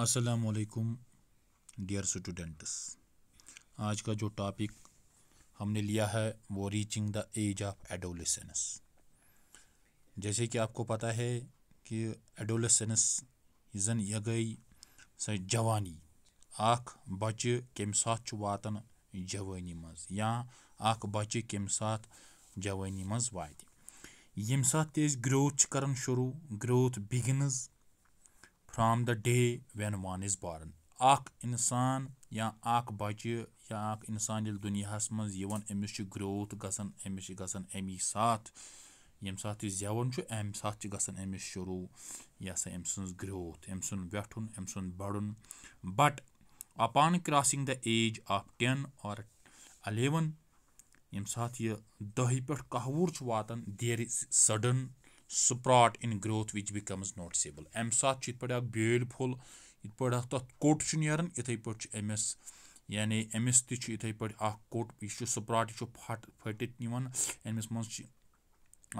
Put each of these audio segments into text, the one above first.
असलकुम dear students आज का जो टॉपिक हमने लिया है वो reaching the age of adolescence जैसे कि आपको पता है कि एडोलेसेंस जन गई सो जवानी आख बच्चे कम साथ वातन जवानी मज या आख बच्चे कम साथ जवानी मज वा ये साथ ग्रोथ कर शुरू growth begins from the day when one is born اکھ اِنسان یا اکھ بَچہِ یا اکھ اِنسان ییٚلہِ دُنیاہَس منٛز یِوان أمِس چھِ گرٛوتھ گژھان أمِس چھِ گژھان اَمی ساتہٕ ییٚمہِ ساتہٕ یہِ زٮ۪وان چھُ اَمہِ ساتہٕ چھِ گژھان أمِس شروٗع یہِ ہسا أمۍ سٕنٛز گرٛوتھ أمۍ سُنٛد وٮ۪ٹھُن أمۍ سُنٛد بَڑُن بَٹ اَپان crossing the age of ten or eleven ییٚمہِ ساتہٕ یہِ دٔہہِ پٮ۪ٹھ کَہوُر چھُ واتان دیر اِز سَڈَن سپراٹ اِن گروتھ وِچ بِکَمٕز نوٹسیبٕل اَمہِ ساتہٕ چھُ یِتھ پٲٹھۍ اَکھ بیٲلۍ پھوٚل یِتھ پٲٹھۍ اَکھ تَتھ کوٚٹ چھُ نیران یِتھَے پٲٹھۍ چھُ أمِس یعنی أمِس تہِ چھُ یِتھَے پٲٹھۍ اَکھ کوٚٹ یہِ چھُ سُپراٹ یہِ چھُ پھٹ پھٔٹِتھ یِوان أمِس منٛز چھِ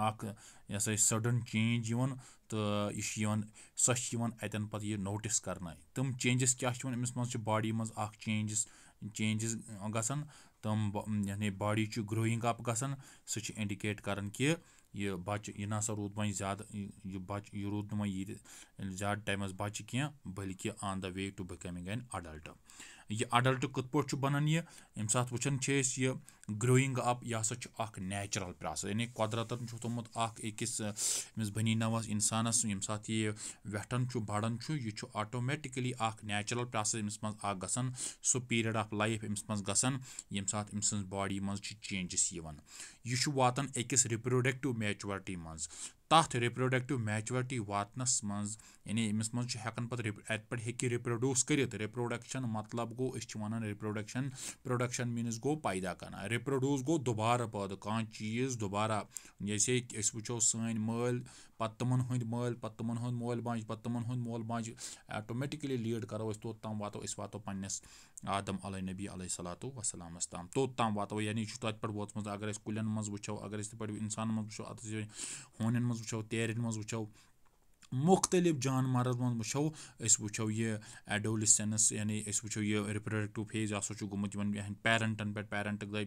اَکھ یہِ ہَسا یہِ سٔڈٕن چینٛج یِوان تہٕ یہِ چھِ یِوان سۄ چھِ یِوان اَتٮ۪ن پَتہٕ یہِ نوٹِس کَرنہٕ تِم چینٛجِز کیٛاہ چھِ یِوان أمِس منٛز چھِ باڈی منٛز اَکھ چینٛجِز چینٛجِز گژھان तम यानी बॉडी ग्रोइंग अप ग सह इंडिकेट कर कि यह बच्चे यह ना रूद वन ज्यादा यह बच यह रूद वन ज्यादा टाइमस बच्चे कह बल्कि on the way to becoming an adult یہِ اَڈَلٹ کِتھ پٲٹھۍ چھُ بَنان یہِ ییٚمہِ ساتہٕ وٕچھان چھِ أسۍ یہِ گرٛویِنٛگ اَپ یہِ ہَسا چھُ اَکھ نیچرَل پرٛاسٮ۪س یعنی قۄدرَتَن چھُ تھوٚمُت اَکھ أکِس أمِس بٔنی نَوَس اِنسانَس ییٚمہِ ساتہٕ یہِ وٮ۪ٹھان چھُ بَڑان چھُ یہِ چھُ آٹومیٹِکٔلی اَکھ نیچرَل پرٛاسٮ۪س أمِس منٛز اَکھ گژھان سُہ پیٖرِیَڈ آف لایف أمِس منٛز گژھان ییٚمہِ ساتہٕ أمۍ سٕنٛز باڈی منٛز چھِ چینٛجِس یِوان یہِ چھُ واتان أکِس رِپرٛوڈَکٹِو میچورٹی منٛز तथ रिप्रोडक्टिव मैचुरटी वातनस मज यानी अमिस मज हेकन पे अत रिप्रोड्यूस कर रिप्रोडक्शन मतलब गो वन रिप्रोडक्शन प्रोडक्शन मीनस गो पैदा करना रिप्रोड्यूस गो दोबारा पैदा कह चीज दोबारा जैसे वो सैन मल पे तुम हंद मल पे हंद मोल माज पत् तुम हंद मोल माज आटोमेटिकली लीड करो तोत वो वो पन्नस आदम अल नबी सलात वसलमस तम तोत वो यानी यह पे वोत अगर कुलन मज वो अगर पे इंसान मज वो होन मज zvučao Terin, on zvučao مُختلِف جانوارَن منٛز وٕچھو أسۍ وٕچھو یہِ ایڈولِسٮ۪نٕس یعنی أسۍ وٕچھو یہِ رِپرٛڈَکٹِو فیز ہَسا چھُ گوٚمُت یِمَن یِہِنٛدۍ پیرَنٹَن پٮ۪ٹھ پیرَنٛٹ گٔے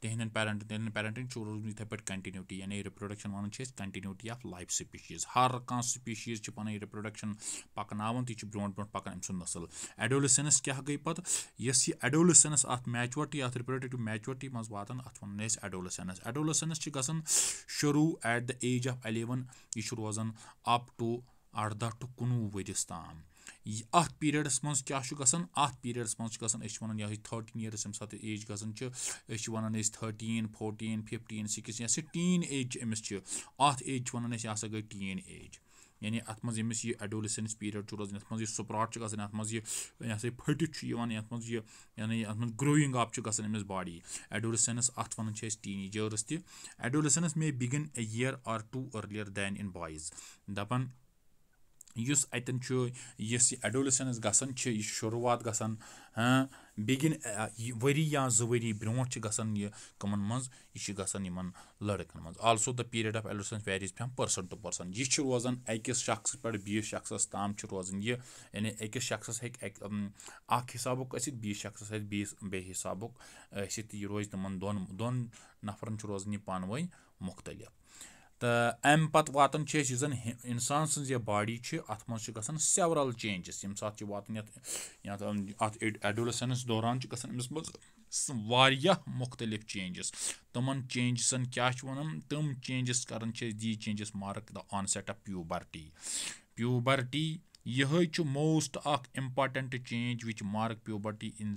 تِہِنٛدٮ۪ن پیرَنٹَن تِہِنٛدٮ۪ن پیرَنٹَن چھُ روٗدمُت یِتھَے پٲٹھۍ کَنٹِنیوٗٹی یعنی رِپرٛڈَکشَن وَنان چھِ أسۍ کَنٹِنیوٗٹی آف لایف سٕپیٖشیٖز ہر کانٛہہ سٕپیٖشیٖز چھِ پَنٕنۍ رِپرٛڈَکشَن پَکناوان تہِ چھِ برونٛٹھ برونٛٹھ پَکان أمۍ سُنٛد نسٕل ایڈولِسٮ۪نٕس کیٛاہ گٔے پَتہٕ یۄس یہِ ایڈولِسٮ۪نٕس اَتھ میچورٹی اَتھ رِپرٛڈَکٹِو میچورٹی منٛز واتان اَتھ وَنان أسۍ ایڈولِسٮ۪نٕس ایڈولِسٮ۪نٕس چھِ گژھان شروٗع at the age of eleven یہِ چھُ روزان اَپ ٹُو اَرداہ ٹُو کُنوُہ ؤرِس تام اَتھ پیٖرڈَس منٛز کیٛاہ چھُ گژھان اَتھ پیٖرڈَس منٛز چھُ گژھان أسۍ چھِ وَنان یِہوٚے تھٲٹیٖن یِیٲرٕس ییٚمہِ ساتہٕ ایج گژھان چھِ أسۍ چھِ وَنان أسۍ تھٲٹیٖن فوٹیٖن فِفٹیٖن سِکِس یۄس یہِ ٹیٖن ایج چھِ أمِس چھِ اَتھ ایج چھِ وَنان أسۍ یہِ ہَسا گٔے ٹیٖن ایج یعنی اَتھ منٛز ییٚمِس یہِ اٮ۪ڈولِسَنٕس پیٖریڈ چھُ روزان یَتھ منٛز یہِ سُپراٹ چھُ گژھان یَتھ منٛز یہِ یہِ ہَسا یہِ پھٔٹِتھ چھُ یِوان یَتھ منٛز یہِ یعنی اَتھ منٛز گرٛویِنٛگ اَپ چھُ گژھان أمِس باڈی اٮ۪ڈولِسَنٕس اَتھ وَنان چھِ أسۍ ٹیٖنیجٲرٕس تہِ adolescence may begin a year or two earlier than in boys دَپان یُس اَتٮ۪ن چھُ یُس یہِ اٮ۪ڈولِسٮ۪نٕس گژھان چھِ یہِ چھِ شروٗعات گژھان بِگِن ؤری یا زٕ ؤری برونٛٹھ چھِ گژھان یہِ کٕمَن منٛز یہِ چھِ گژھان یِمَن لٔڑکَن منٛز also the period of adolescence varies from person to person یہِ چھِ روزان أکِس شخصَس پٮ۪ٹھ بیٚیِس شخصَس تام چھِ روزان یہِ یعنی أکِس شخصَس ہیٚکہِ اَکھ حِسابُک ٲسِتھ بیٚیِس شخصَس ہیٚکہِ بیٚیِس بیٚیہِ حِسابُک ٲسِتھ یہِ روزِ تِمَن دۄن دۄن نفرَن چھُ روزان یہِ پانہٕ ؤنۍ مُختلف تہٕ اَمہِ پَتہٕ واتان چھِ أسۍ یُس زَن اِنسان سٕنٛز یہِ باڈی چھِ اَتھ منٛز چھِ گژھان سیوَرَل چینجِز ییٚمہِ ساتہٕ چھِ واتان یَتھ یَتھ اَتھ ایڈولسنس دوران چھِ گژھان أمِس منٛز واریاہ مُختلِف چینجِز تِمَن چینجزَن کیٛاہ چھِ وَنان تِم چینجِز کَران چھِ أسۍ دی changes mark the onset of puberty puberty یِہوٚے چھُ موسٹ اَکھ important change which mark puberty in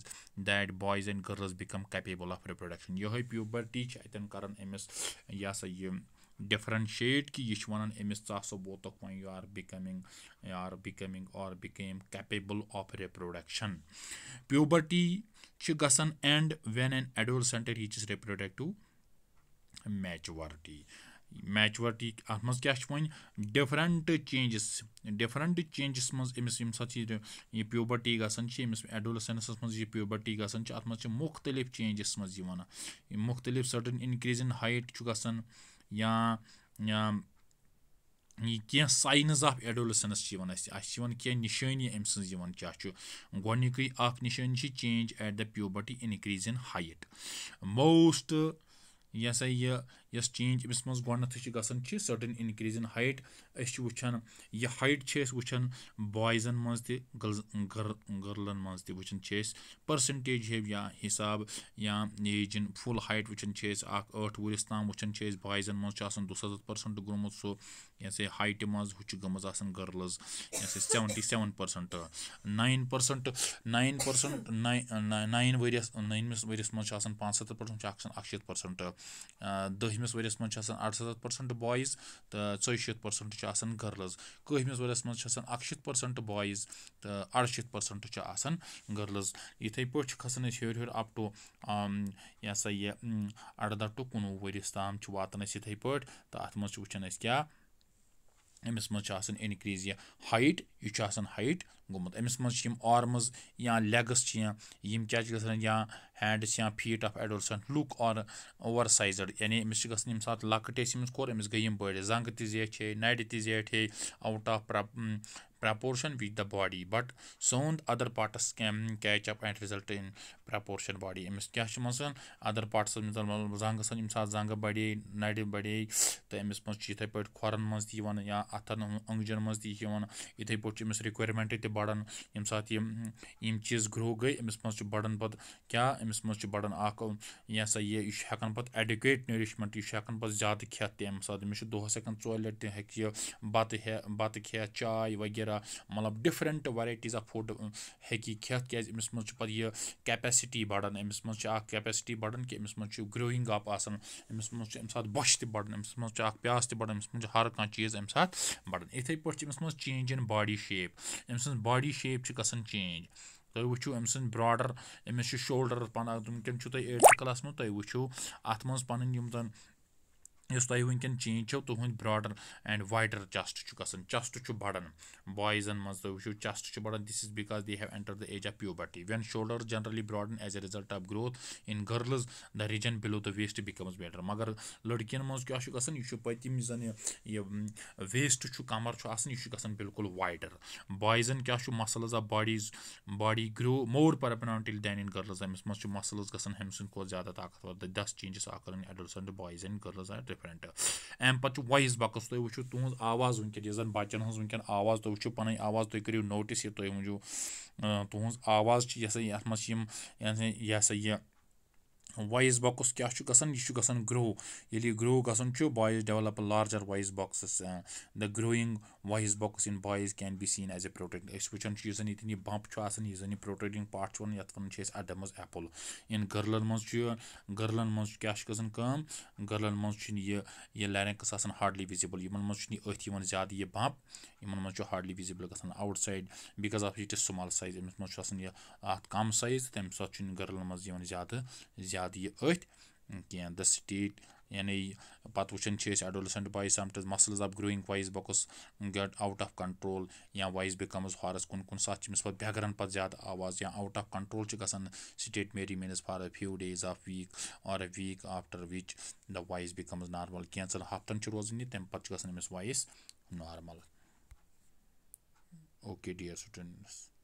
that boys and girls become capable of reproduction یِہوٚے پیوٗبَرٹی چھِ اَتٮ۪ن کَران أمِس یہِ ہَسا یہِ ڈِفرَنشیٹ کہِ یہِ چھُ وَنان أمِس ژٕ ہسا ووتُکھ وۄنۍ you are becoming you are becoming are become capable of reproduction puberty چھِ گژھان and when an adolescent reaches reproductive maturity maturity اَتھ منٛز کیٛاہ چھُ وۄنۍ ڈِفرَنٹ چینجِس ڈِفرَنٹ چینجَس منٛز أمِس ییٚمہِ ساتہٕ یہِ یہِ پیوٗبَرٹی گژھان چھِ أمِس ایڈولسَنسَس منٛز یہِ پیوٗبَرٹی گژھان چھِ اَتھ منٛز چھِ مُختلِف چینجَس منٛز یِوان مُختلِف سٔٹٕن اِنکرٛیٖز اِن ہایٹ چھُ گژھان یا کینٛہہ ساینٕز آف ایڈولسنس چھِ یِوان اَسہِ اَسہِ چھِ یِوان کینٛہہ نِشٲنی أمۍ سٕنٛز یِوان کیٛاہ چھُ گۄڈنِکُے اَکھ نِشٲنی چھِ change at the puberty increase in height most یہِ ہَسا یہِ یۄس چینٛج أمِس منٛز گۄڈنٮ۪تھٕے چھِ گژھان چھِ سٔٹٕن اِنکرٛیٖز اِن ہایٹ أسۍ چھِ وٕچھان یہِ ہایٹ چھِ أسۍ وٕچھان بایزَن منٛز تہِ گٔرلَن منٛز تہِ وٕچھان چھِ أسۍ پٔرسَنٹیج ہیٚو یا حِساب یا ایجِن فُل ہایٹ وٕچھان چھِ أسۍ اَکھ ٲٹھ ؤرِس تام وٕچھان چھِ أسۍ بایزَن منٛز چھُ آسان دُسَتَتھ پٔرسَنٹ گوٚمُت سُہ یہِ ہَسا یہِ ہایٹہِ منٛز ہُہ چھُ گٔمٕژ آسان گٔرلٕز یہِ ہَسا seventy seven percent nine percent nine percent nine ؤریَس نٔیمِس ؤریَس منٛز چھُ آسان پانٛژھ سَتَتھ پٔرسَنٹ چھُ آسان اَکشیٖتھ پٔرسَنٹ دٔہمہِ دٔہمِس ؤریَس منٛز چھِ آسان اَرسَتَتھ پٔرسَنٛٹ بایِز تہٕ ژۄیہِ شیٖتھ پٔرسَنٛٹ چھِ آسان گٔرلٕز کٔہمِس ؤریَس منٛز چھِ آسان اَکہٕ شیٖتھ پٔرسَنٛٹ بایِز تہٕ اَرشیٖتھ پٔرسَنٛٹ چھِ آسان گٔرلٕز یِتھَے پٲٹھۍ چھِ کھَسان أسۍ ہیوٚر ہیوٚر اَپ ٹُو یہِ ہَسا یہِ اَرداہ ٹُو کُنوُہ ؤریَس تام چھِ واتان أسۍ یِتھَے پٲٹھۍ تہٕ اَتھ منٛز چھِ وٕچھان أسۍ کیٛاہ أمِس منٛز چھِ آسان اِنکرٛیٖز یہِ ہایٹ یہِ چھُ آسان ہایٹ گوٚمُت أمِس منٛز چھِ یِم آرمٕز یا لٮ۪گٕس چھِ یا یِم کیٛاہ چھِ گژھان یا hands or feet of adolescent look or oversized یعنی أمِس چھِ گژھان ییٚمہِ ساتہٕ لۄکٕٹ ٲسۍ أمِس کوٚر أمِس گٔے یِم بٔڑۍ زنٛگہٕ تہِ زیٹھے نَرِ تہِ زیٹھے out of proportion with the body but soon other parts can catch up and result in proportion body أمِس کیٛاہ چھُ مثلاً other parts أمِس زنٛگہٕ آسان ییٚمہِ ساتہٕ زنٛگہٕ بَڑے نَرِ بَڑے تہٕ أمِس منٛز چھِ یِتھَے پٲٹھۍ کھۄرَن منٛز تہِ یِوان یا اَتھَن أنٛگجَن منٛز تہِ یِوان یِتھَے پٲٹھۍ چھِ أمِس رِکویرمٮ۪نٛٹ تہِ بَڑان ییٚمہِ ساتہٕ یِم یِم چیٖز گرٛو گٔے أمِس منٛز چھُ بَڑان پَتہٕ کیٛاہ أمِس منٛز چھُ بَڑان اَکھ یہِ ہَسا یہِ یہِ چھُ ہٮ۪کان پَتہٕ اٮ۪ڈُکیٹ نٔرِشمٮ۪نٛٹ یہِ چھُ ہٮ۪کان پَتہٕ زیادٕ کھٮ۪تھ تہِ اَمہِ ساتہٕ أمِس چھُ دۄہَس ہٮ۪کان ژورِ لَٹہِ تہِ ہیٚکہِ یہِ بَتہٕ ہےٚ بَتہٕ کھٮ۪تھ چاے وغیرہ یا مطلب ڈِفرَنٛٹ وٮ۪رایٹیٖز آف فُڈ ہیٚکہِ یہِ کھٮ۪تھ کیٛازِ أمِس منٛز چھِ پَتہٕ یہِ کٮ۪پیسِٹی بَڑان أمِس منٛز چھِ اَکھ کٮ۪پیسِٹی بَڑان کہِ أمِس منٛز چھُ گرٛویِنٛگ اَپ آسان أمِس منٛز چھُ اَمہِ ساتہٕ بۄچھِ تہِ بَڑان أمِس منٛز چھِ اَکھ پیٛاس تہِ بَڑان أمِس منٛز چھُ ہر کانٛہہ چیٖز اَمہِ ساتہٕ بَڑان یِتھَے پٲٹھۍ چھِ أمِس منٛز چینٛج اِن باڈی شیپ أمۍ سٕنٛز باڈی شیپ چھِ گژھان چینٛج تُہۍ وٕچھِو أمۍ سٕنٛز برٛاڈَر أمِس چھِ شولڈَر پَناہ وٕنکٮ۪ن چھُو تۄہہِ ایٹتھ کٕلاس منٛز تُہۍ وٕچھِو اَتھ منٛز پَنٕنۍ یِم زَن یُس تۄہہِ وٕنکٮ۪ن چینج چھو تُہُنٛد برٛاڈَر اینٛڈ وایڈَر چَسٹ چھُ گژھان چَسٹ چھُ بَڑان بایزَن منٛز تُہۍ وٕچھِو چَسٹ چھُ بَڑان this is because they have enter the age of puberty when shoulder generally broaden as a result of growth in girls the region below the waist becomes better مگر لٔڑکِیَن منٛز کیٛاہ چھُ گژھان یہِ چھُ پٔتِم یُس زَن یہِ ویسٹ چھُ کَمَر چھُ آسان یہِ چھُ گژھان بِلکُل وایڈَر بایزَن کیٛاہ چھُ muscles of bodies body grow more prominently than in girls أمِس منٛز چھُ مَسلٕز گژھان ہیٚمہِ سٕنٛدۍ کھۄتہٕ زیادٕ طاقتوَر the thus changes occur in adolescent boys and girls are different اَمہِ پَتہٕ چھُ وایِس بۄکُس تُہۍ وٕچھِو تُہٕنٛز آواز وٕنکیٚن یُس زَن بَچَن ہٕنٛز وٕنکیٚن آواز تُہۍ وٕچھِو پَنٕنۍ آواز تُہۍ کٔرِو نوٹِس یہِ تُہۍ ؤنِو تُہٕنٛز آواز چھِ یہِ ہَسا یَتھ منٛز چھِ یِم یہِ ہَسا یہِ وایِس بۄکُس کیٛاہ چھُ گژھان یہِ چھُ گژھان گرو ییٚلہِ یہِ گرٛو گژھان چھُ boys develop larger voice boxes the growing voice box in boys can be seen as a protect أسۍ وٕچھان چھِ یُس زَن ییٚتٮ۪ن یہِ بَمپ چھُ آسان یُس زَن یہِ پروٹیکٹِنٛگ پارٹ چھُ وَنان یَتھ وَنان چھِ أسۍ اَڈَمٕز ایپٕل اِن گٔرلَن منٛز چھُ گٔرلَن منٛز کیٛاہ چھِ گژھان کٲم گٔرلَن منٛز چھُنہٕ یہِ یہِ لینکٕس آسان ہاڈلی وِزِبٕل یِمَن منٛز چھُنہٕ یہِ أتھۍ یِوان زیادٕ یہِ بَمپ یِمَن منٛز چھُ ہاڈلی وِزِبٕل گژھان آوُٹ سایڈ بِکاز آف یہِ چھِ سُمال سایز أمِس منٛز چھُ آسان یہِ اَتھ کَم سایز تہٕ تَمہِ ساتہٕ چھُنہٕ گٔرلَن منٛز یِوان زیادٕ زیادٕ یہِ أتھۍ کینٛہہ دَ سٹیٹ یعنی پَتہٕ وٕچھان چھِ أسۍ adolescent boy sometimes muscles of growing voice box get out of control یا وایِز بِکَمٕز ہارَس کُن کُنہِ ساتہٕ چھِ أمِس پَتہٕ بٮ۪گرَن پَتہٕ زیادٕ آواز یا آوُٹ آف کَنٹرٛول چھِ گژھان state may remains for a few days of week or a week after which the voice becomes normal کینٛژَن ہَفتَن چھِ روزان یہِ تَمہِ پَتہٕ چھِ گژھان أمِس voice normal okay dear students